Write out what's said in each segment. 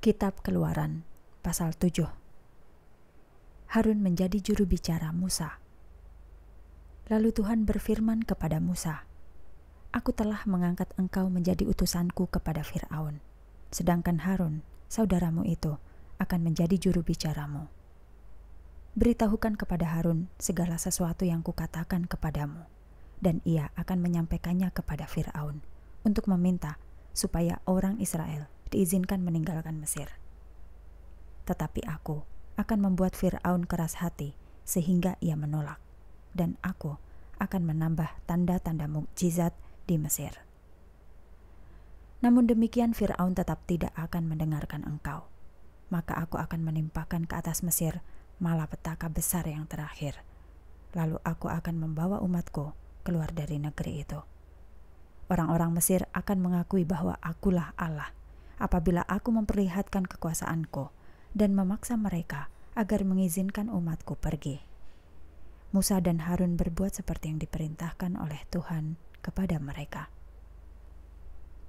Kitab Keluaran pasal 7 Harun menjadi juru bicara Musa. Lalu Tuhan berfirman kepada Musa, Aku telah mengangkat engkau menjadi utusanku kepada Fir'aun, sedangkan Harun, saudaramu itu, akan menjadi juru bicaramu. Beritahukan kepada Harun segala sesuatu yang kukatakan kepadamu, dan ia akan menyampaikannya kepada Fir'aun untuk meminta supaya orang Israel diizinkan meninggalkan Mesir. Tetapi aku akan membuat Firaun keras hati sehingga ia menolak, dan aku akan menambah tanda-tanda mukjizat di Mesir. Namun demikian, Firaun tetap tidak akan mendengarkan engkau. Maka aku akan menimpakan ke atas Mesir malapetaka besar yang terakhir. Lalu aku akan membawa umatku keluar dari negeri itu. Orang-orang Mesir akan mengakui bahwa akulah Allah apabila aku memperlihatkan kekuasaanku dan memaksa mereka agar mengizinkan umatku pergi. Musa dan Harun berbuat seperti yang diperintahkan oleh Tuhan kepada mereka.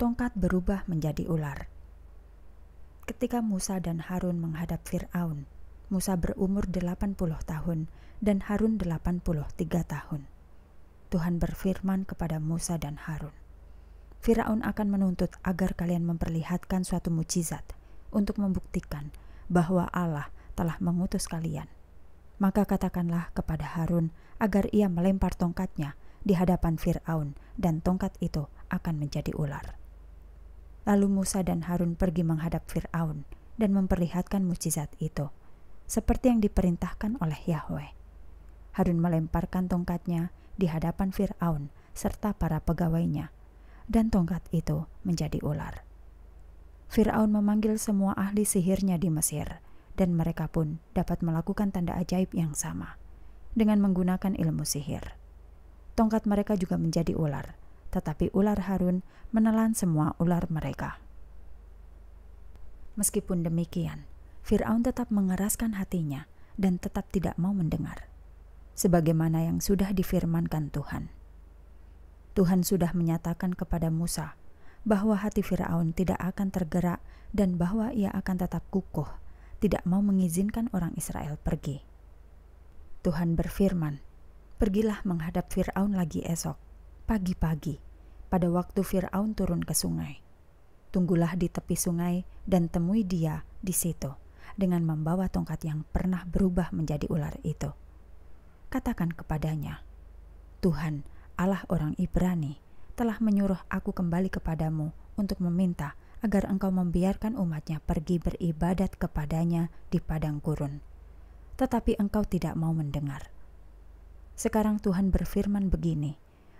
Tongkat berubah menjadi ular. Ketika Musa dan Harun menghadap Firaun, Musa berumur 80 tahun dan Harun 83 tahun. Tuhan berfirman kepada Musa dan Harun, Firaun akan menuntut agar kalian memperlihatkan suatu mujizat untuk membuktikan bahwa Allah telah mengutus kalian. Maka katakanlah kepada Harun agar ia melempar tongkatnya di hadapan Firaun, dan tongkat itu akan menjadi ular. Lalu Musa dan Harun pergi menghadap Firaun dan memperlihatkan mujizat itu, seperti yang diperintahkan oleh Yahweh. Harun melemparkan tongkatnya di hadapan Firaun serta para pegawainya dan tongkat itu menjadi ular. Firaun memanggil semua ahli sihirnya di Mesir, dan mereka pun dapat melakukan tanda ajaib yang sama dengan menggunakan ilmu sihir. Tongkat mereka juga menjadi ular, tetapi ular Harun menelan semua ular mereka. Meskipun demikian, Firaun tetap mengeraskan hatinya dan tetap tidak mau mendengar, sebagaimana yang sudah difirmankan Tuhan. Tuhan sudah menyatakan kepada Musa bahwa hati Firaun tidak akan tergerak dan bahwa ia akan tetap kukuh, tidak mau mengizinkan orang Israel pergi. Tuhan berfirman, "Pergilah menghadap Firaun lagi esok, pagi-pagi, pada waktu Firaun turun ke sungai. Tunggulah di tepi sungai dan temui dia di situ dengan membawa tongkat yang pernah berubah menjadi ular itu. Katakan kepadanya, Tuhan, Allah orang Ibrani, telah menyuruh aku kembali kepadamu untuk meminta agar engkau membiarkan umatnya pergi beribadat kepadanya di padang gurun. Tetapi engkau tidak mau mendengar. Sekarang Tuhan berfirman begini,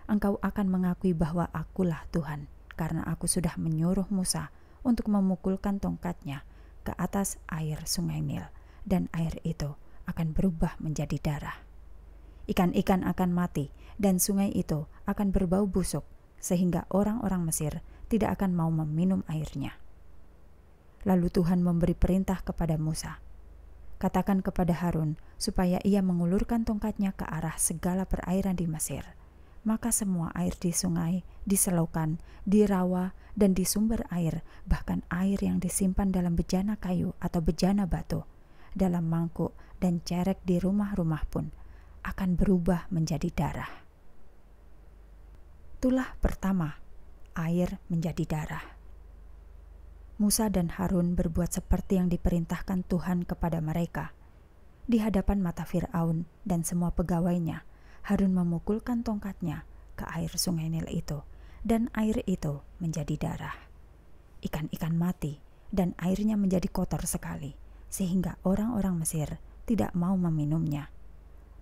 engkau akan mengakui bahwa akulah Tuhan, karena aku sudah menyuruh Musa untuk memukulkan tongkatnya ke atas air sungai Nil, dan air itu akan berubah menjadi darah ikan-ikan akan mati dan sungai itu akan berbau busuk sehingga orang-orang Mesir tidak akan mau meminum airnya. Lalu Tuhan memberi perintah kepada Musa, "Katakan kepada Harun supaya ia mengulurkan tongkatnya ke arah segala perairan di Mesir." Maka semua air di sungai, di selokan, di rawa, dan di sumber air, bahkan air yang disimpan dalam bejana kayu atau bejana batu, dalam mangkuk dan cerek di rumah-rumah pun akan berubah menjadi darah. Itulah pertama, air menjadi darah. Musa dan Harun berbuat seperti yang diperintahkan Tuhan kepada mereka. Di hadapan mata Firaun dan semua pegawainya, Harun memukulkan tongkatnya ke air sungai Nil itu, dan air itu menjadi darah. Ikan-ikan mati, dan airnya menjadi kotor sekali, sehingga orang-orang Mesir tidak mau meminumnya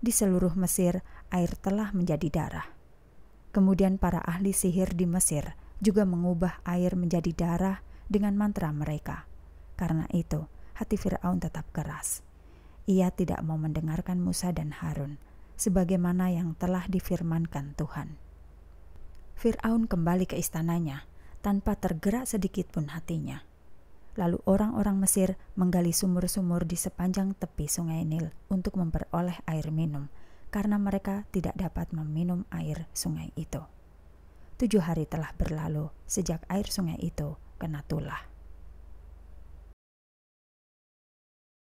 di seluruh Mesir air telah menjadi darah. Kemudian para ahli sihir di Mesir juga mengubah air menjadi darah dengan mantra mereka. Karena itu, hati Firaun tetap keras. Ia tidak mau mendengarkan Musa dan Harun, sebagaimana yang telah difirmankan Tuhan. Firaun kembali ke istananya tanpa tergerak sedikitpun hatinya. Lalu orang-orang Mesir menggali sumur-sumur di sepanjang tepi sungai Nil untuk memperoleh air minum, karena mereka tidak dapat meminum air sungai itu. Tujuh hari telah berlalu sejak air sungai itu kena tulah.